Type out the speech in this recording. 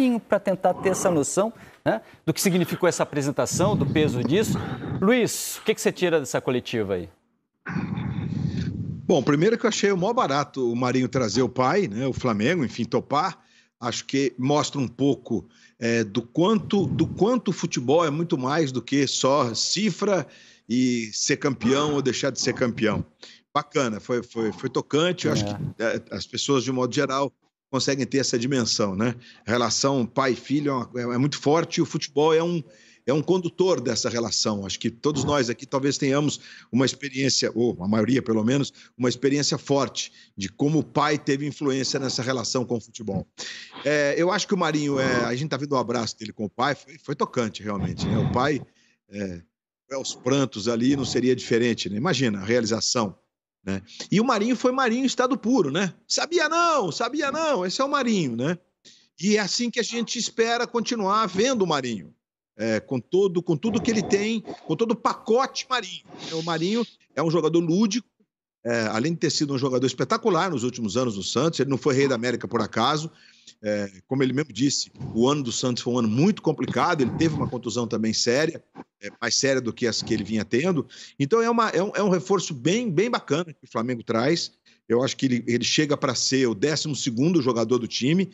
pouquinho para tentar ter essa noção né, do que significou essa apresentação, do peso disso. Luiz, o que, que você tira dessa coletiva aí? Bom, primeiro que eu achei o maior barato o Marinho trazer o pai, né, o Flamengo, enfim, topar. Acho que mostra um pouco é, do quanto do quanto o futebol é muito mais do que só cifra e ser campeão ou deixar de ser campeão. Bacana, foi, foi, foi tocante. Eu acho é. que é, as pessoas, de um modo geral, conseguem ter essa dimensão, né? A relação pai-filho é, é, é, muito forte e o futebol é um, é um condutor dessa relação. Acho que todos nós aqui talvez tenhamos uma experiência, ou a maioria pelo menos, uma experiência forte de como o pai teve influência nessa relação com o futebol. É, eu acho que o Marinho, é, a gente está vendo o um abraço dele com o pai, foi, foi tocante realmente, né? O pai... É, aos prantos ali não seria diferente, né? Imagina a realização né? E o Marinho foi Marinho estado puro, né? Sabia não, sabia não, esse é o Marinho, né? E é assim que a gente espera continuar vendo o Marinho. É, com todo com tudo que ele tem, com todo o pacote Marinho. Então, o Marinho é um jogador lúdico, é, além de ter sido um jogador espetacular nos últimos anos no Santos, ele não foi rei da América por acaso. É, como ele mesmo disse, o ano do Santos foi um ano muito complicado, ele teve uma contusão também séria, é, mais séria do que as que ele vinha tendo. Então é, uma, é, um, é um reforço bem, bem bacana que o Flamengo traz. Eu acho que ele, ele chega para ser o 12 jogador do time.